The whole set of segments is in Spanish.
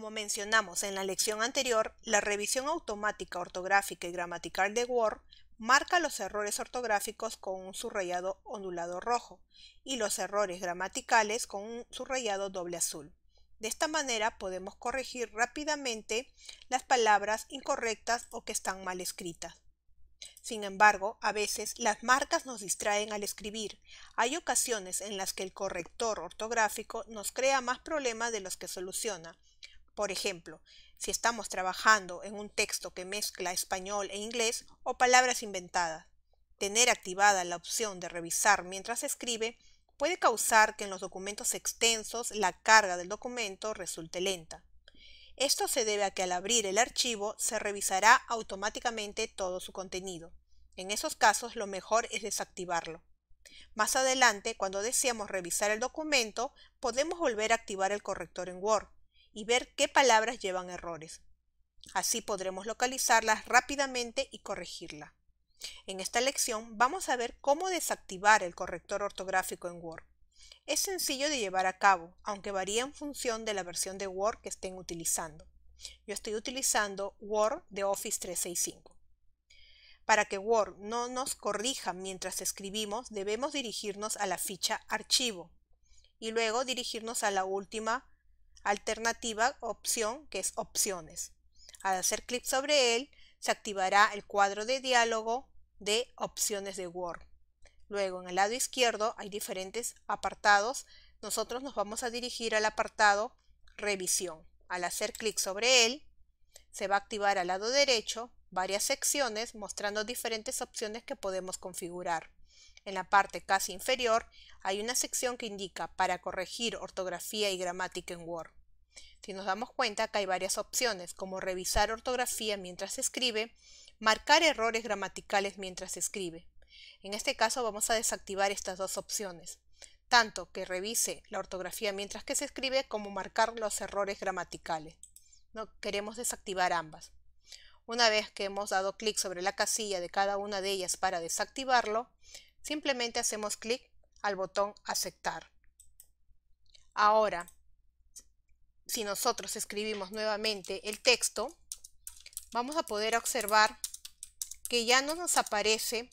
Como mencionamos en la lección anterior, la revisión automática ortográfica y gramatical de Word marca los errores ortográficos con un subrayado ondulado rojo y los errores gramaticales con un subrayado doble azul. De esta manera podemos corregir rápidamente las palabras incorrectas o que están mal escritas. Sin embargo, a veces las marcas nos distraen al escribir. Hay ocasiones en las que el corrector ortográfico nos crea más problemas de los que soluciona, por ejemplo, si estamos trabajando en un texto que mezcla español e inglés o palabras inventadas, tener activada la opción de revisar mientras se escribe puede causar que en los documentos extensos la carga del documento resulte lenta. Esto se debe a que al abrir el archivo se revisará automáticamente todo su contenido. En esos casos lo mejor es desactivarlo. Más adelante, cuando deseamos revisar el documento, podemos volver a activar el corrector en Word y ver qué palabras llevan errores. Así podremos localizarlas rápidamente y corregirla. En esta lección vamos a ver cómo desactivar el corrector ortográfico en Word. Es sencillo de llevar a cabo, aunque varía en función de la versión de Word que estén utilizando. Yo estoy utilizando Word de Office 365. Para que Word no nos corrija mientras escribimos, debemos dirigirnos a la ficha Archivo y luego dirigirnos a la última alternativa opción que es opciones. Al hacer clic sobre él se activará el cuadro de diálogo de opciones de Word. Luego en el lado izquierdo hay diferentes apartados. Nosotros nos vamos a dirigir al apartado revisión. Al hacer clic sobre él se va a activar al lado derecho varias secciones mostrando diferentes opciones que podemos configurar. En la parte casi inferior hay una sección que indica para corregir ortografía y gramática en Word. Si nos damos cuenta que hay varias opciones como revisar ortografía mientras se escribe, marcar errores gramaticales mientras se escribe. En este caso vamos a desactivar estas dos opciones, tanto que revise la ortografía mientras que se escribe como marcar los errores gramaticales. No queremos desactivar ambas. Una vez que hemos dado clic sobre la casilla de cada una de ellas para desactivarlo, Simplemente hacemos clic al botón aceptar. Ahora, si nosotros escribimos nuevamente el texto, vamos a poder observar que ya no nos aparece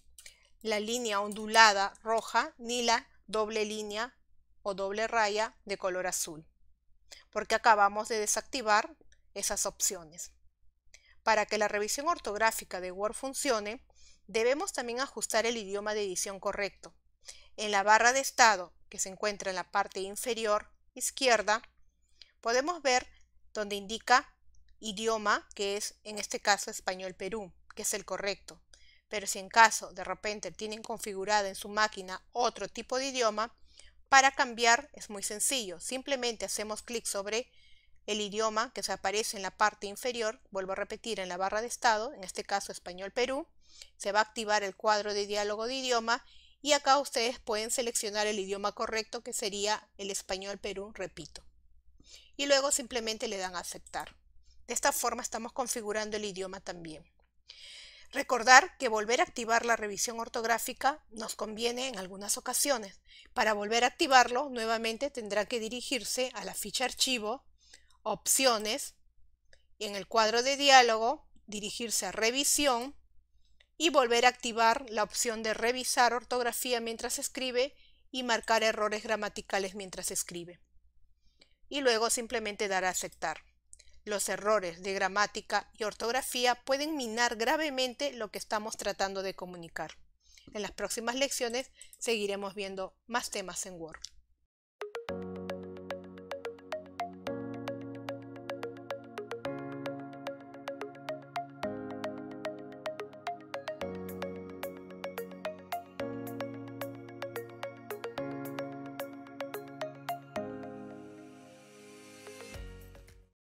la línea ondulada roja ni la doble línea o doble raya de color azul, porque acabamos de desactivar esas opciones. Para que la revisión ortográfica de Word funcione, Debemos también ajustar el idioma de edición correcto. En la barra de estado, que se encuentra en la parte inferior izquierda, podemos ver donde indica idioma, que es en este caso español Perú, que es el correcto. Pero si en caso de repente tienen configurada en su máquina otro tipo de idioma, para cambiar es muy sencillo. Simplemente hacemos clic sobre el idioma que se aparece en la parte inferior, vuelvo a repetir, en la barra de estado, en este caso español Perú, se va a activar el cuadro de diálogo de idioma y acá ustedes pueden seleccionar el idioma correcto que sería el español Perú, repito. Y luego simplemente le dan a aceptar. De esta forma estamos configurando el idioma también. Recordar que volver a activar la revisión ortográfica nos conviene en algunas ocasiones. Para volver a activarlo, nuevamente tendrá que dirigirse a la ficha archivo, opciones, y en el cuadro de diálogo, dirigirse a revisión, y volver a activar la opción de revisar ortografía mientras escribe y marcar errores gramaticales mientras escribe. Y luego simplemente dar a aceptar. Los errores de gramática y ortografía pueden minar gravemente lo que estamos tratando de comunicar. En las próximas lecciones seguiremos viendo más temas en Word.